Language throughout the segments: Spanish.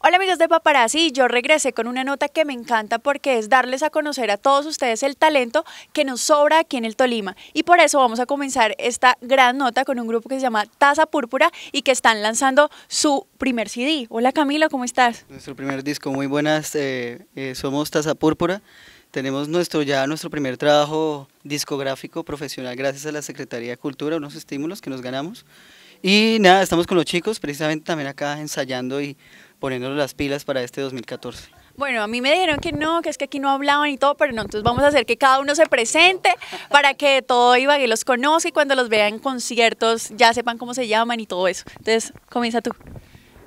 Hola amigos de Paparazzi, yo regresé con una nota que me encanta porque es darles a conocer a todos ustedes el talento que nos sobra aquí en el Tolima. Y por eso vamos a comenzar esta gran nota con un grupo que se llama Taza Púrpura y que están lanzando su primer CD. Hola Camilo, ¿cómo estás? Nuestro primer disco, muy buenas, eh, eh, somos Taza Púrpura. Tenemos nuestro, ya nuestro primer trabajo discográfico profesional gracias a la Secretaría de Cultura, unos estímulos que nos ganamos. Y nada, estamos con los chicos precisamente también acá ensayando y poniéndonos las pilas para este 2014. Bueno, a mí me dijeron que no, que es que aquí no hablaban y todo, pero no, entonces vamos a hacer que cada uno se presente para que todo Ibagué los conozca y cuando los vea en conciertos ya sepan cómo se llaman y todo eso. Entonces, comienza tú.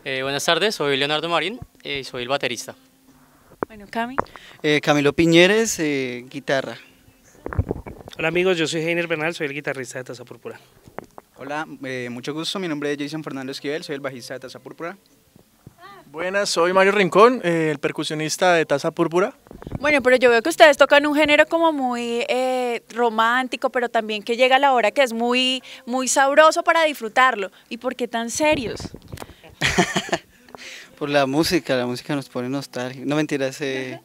Eh, buenas tardes, soy Leonardo Marín eh, y soy el baterista. Bueno, Cami. Eh, Camilo Piñeres, guitarra. Hola amigos, yo soy Heiner Bernal, soy el guitarrista de Taza Púrpura. Hola, mucho gusto, mi nombre es Jason Fernando Esquivel, soy el bajista de Taza Púrpura. Buenas, soy Mario Rincón, eh, el percusionista de Taza Púrpura. Bueno, pero yo veo que ustedes tocan un género como muy eh, romántico, pero también que llega a la hora que es muy, muy sabroso para disfrutarlo. ¿Y por qué tan serios? por la música, la música nos pone nostálgicos. No mentiras, eh,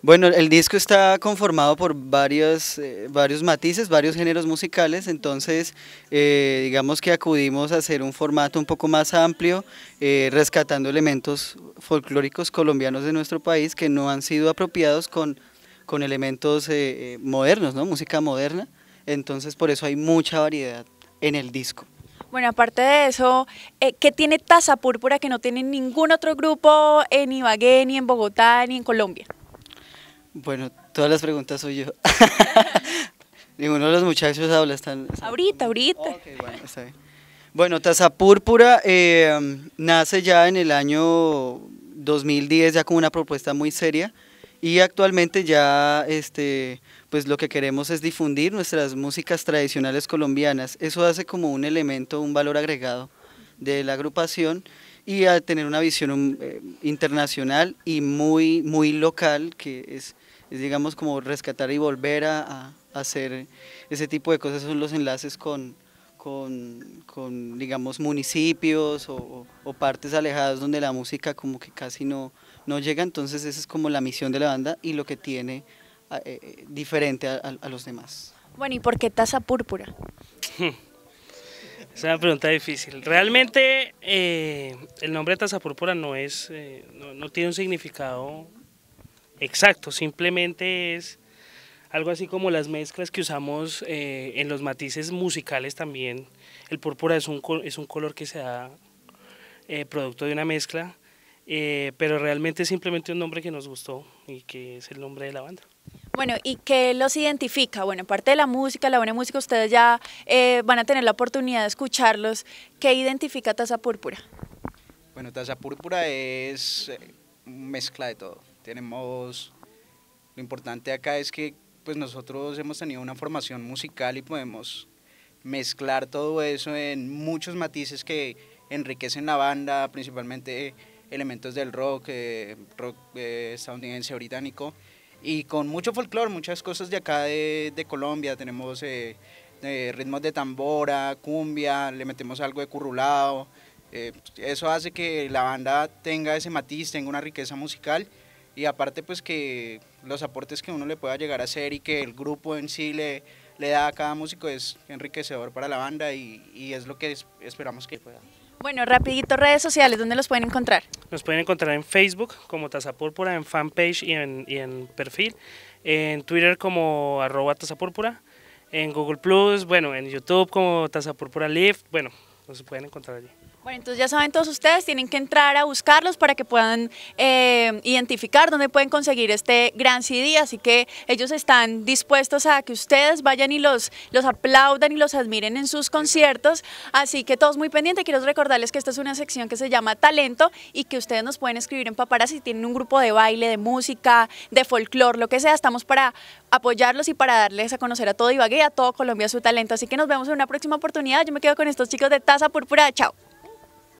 bueno, el disco está conformado por varios, eh, varios matices, varios géneros musicales, entonces eh, digamos que acudimos a hacer un formato un poco más amplio, eh, rescatando elementos folclóricos colombianos de nuestro país que no han sido apropiados con, con elementos modernos, ¿no? música moderna, entonces por eso hay mucha variedad en el disco. Bueno, aparte de eso, ¿qué tiene Taza Púrpura que no tiene ningún otro grupo en Ibagué, ni en Bogotá, ni en Colombia? Bueno, todas las preguntas soy yo. Ninguno de los muchachos habla. Están, Ahorita, ahorita. bueno, Taza Púrpura eh, nace ya en el año 2010, ya con una propuesta muy seria. Y actualmente ya este, pues lo que queremos es difundir nuestras músicas tradicionales colombianas. Eso hace como un elemento, un valor agregado de la agrupación y a tener una visión um, eh, internacional y muy, muy local, que es, digamos como rescatar y volver a, hacer ese tipo de cosas, son los enlaces con, con, digamos, municipios o, partes alejadas donde la música como que casi no, no llega, entonces esa es como la misión de la banda y lo que tiene eh, eh, diferente a, a los demás. Bueno, ¿y por qué Taza Púrpura? Es una pregunta difícil. Realmente eh, el nombre de Taza Púrpura no, es, eh, no, tiene un significado exacto, simplemente es algo así como las mezclas que usamos eh, en los matices musicales también. El púrpura es un, es un color que se da producto de una mezcla, pero realmente es simplemente un nombre que nos gustó y que es el nombre de la banda. Bueno, ¿y qué los identifica? Bueno, parte de la música, la buena música, ustedes ya eh, van a tener la oportunidad de escucharlos. ¿Qué identifica Taza Púrpura? Bueno, Taza Púrpura es eh, mezcla de todo. Tenemos, lo importante acá es que pues nosotros hemos tenido una formación musical y podemos mezclar todo eso en muchos matices que enriquecen la banda, principalmente elementos del rock, eh, rock estadounidense, británico, y con mucho folclore, muchas cosas de acá de, Colombia. Tenemos eh, eh, ritmos de tambora, cumbia, le metemos algo de currulado. Eh, eso hace que la banda tenga ese matiz, tenga una riqueza musical y aparte pues que los aportes que uno le pueda llegar a hacer y que el grupo en sí le, le da a cada músico es enriquecedor para la banda y, y es lo que esperamos que pueda. Bueno, rapidito, redes sociales, ¿dónde los pueden encontrar? Nos pueden encontrar en Facebook como Taza Púrpura, en fanpage y en, y en perfil, en Twitter como arroba Taza Púrpura, en Google Plus, bueno, en YouTube como Taza Púrpura Live, bueno, nos pueden encontrar allí. Bueno, entonces ya saben todos ustedes, tienen que entrar a buscarlos para que puedan eh, identificar dónde pueden conseguir este gran CD, así que ellos están dispuestos a que ustedes vayan y los, los aplaudan y los admiren en sus conciertos, así que todos muy pendientes, quiero recordarles que esta es una sección que se llama Talento y que ustedes nos pueden escribir en Paparazzi, si tienen un grupo de baile, de música, de folclore, lo que sea, estamos para apoyarlos y para darles a conocer a todo Ibagué, a todo Colombia su talento, así que nos vemos en una próxima oportunidad, yo me quedo con estos chicos de Taza Púrpura, chao.